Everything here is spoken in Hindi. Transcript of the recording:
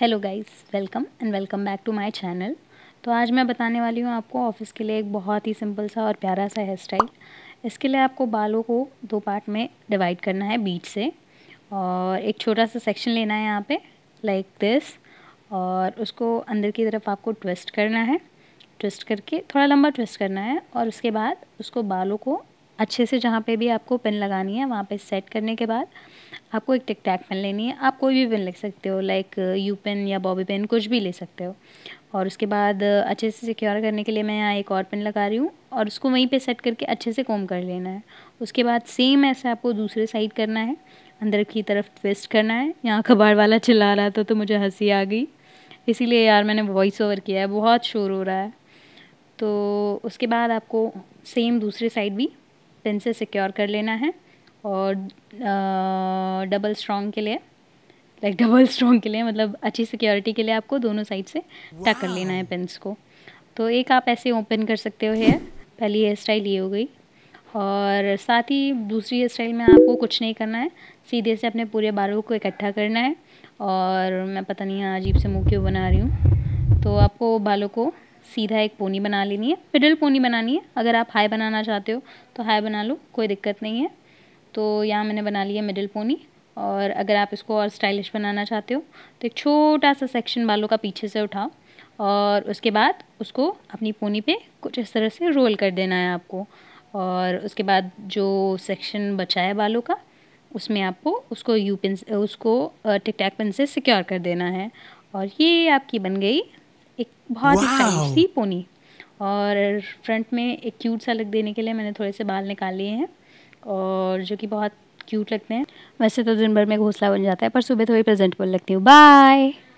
hello guys welcome and welcome back to my channel तो आज मैं बताने वाली हूँ आपको ऑफिस के लिए एक बहुत ही सिंपल सा और प्यारा सा हेयर स्टाइल इसके लिए आपको बालों को दो पार्ट में डिवाइड करना है बीच से और एक छोटा सा सेक्शन लेना है यहाँ पे लाइक दिस और उसको अंदर की तरफ आपको ट्विस्ट करना है ट्विस्ट करके थोड़ा लंबा ट्विस्ट करना है और उसके बाद उसको बालों को अच्छे से जहाँ पे भी आपको पिन लगानी है वहाँ पे सेट करने के बाद आपको एक टिक टैक पेन लेनी है आप कोई भी पेन ले सकते हो लाइक यू पेन या बॉबी पेन कुछ भी ले सकते हो और उसके बाद अच्छे से सिक्योर करने के लिए मैं यहाँ एक और पेन लगा रही हूँ और उसको वहीं पे सेट करके अच्छे से कोम कर लेना है उसके बाद सेम ऐसे आपको दूसरे साइड करना है अंदर की तरफ ट्विस्ट करना है यहाँ कबाड़ वाला चिल्ला रहा था तो मुझे हंसी आ गई इसीलिए यार मैंने वॉइस ओवर किया है बहुत शोर हो रहा है तो उसके बाद आपको सेम दूसरे साइड भी पिन से सिक्योर कर लेना है और डबल स्ट्रॉन्ग के लिए लाइक डबल स्ट्रॉन्ग के लिए मतलब अच्छी सिक्योरिटी के लिए आपको दोनों साइड से टक कर लेना है पिन्स को तो एक आप ऐसे ओपन कर सकते हो हेयर पहली हेयर स्टाइल ये हो गई और साथ ही दूसरी हेयर स्टाइल में आपको कुछ नहीं करना है सीधे से अपने पूरे बालों को इकट्ठा करना है और मैं पता नहीं हाँ, अजीब से मुँह क्यों बना रही हूँ तो आपको बालों को सीधा एक पोनी बना लेनी है मिडिल पोनी बनानी है अगर आप हाई बनाना चाहते हो तो हाई बना लो कोई दिक्कत नहीं है तो यहाँ मैंने बना लिया मिडिल पोनी और अगर आप इसको और स्टाइलिश बनाना चाहते हो तो एक छोटा सा सेक्शन बालों का पीछे से उठाओ और उसके बाद उसको अपनी पोनी पे कुछ इस तरह से रोल कर देना है आपको और उसके बाद जो सेक्शन बचा है बालों का उसमें आपको उसको यू पिन उसको टिकटैक पिन से सिक्योर कर देना है और ये आपकी बन गई एक बहुत ही स्टाइलिश सी पोनी और फ्रंट में एक क्यूट सा लग देने के लिए मैंने थोड़े से बाल निकाल लिए हैं और जो कि बहुत क्यूट लगते हैं वैसे तो दिन भर में घोसला बन जाता है पर सुबह थोड़ी प्रेजेंटेबल लगती हूँ बाय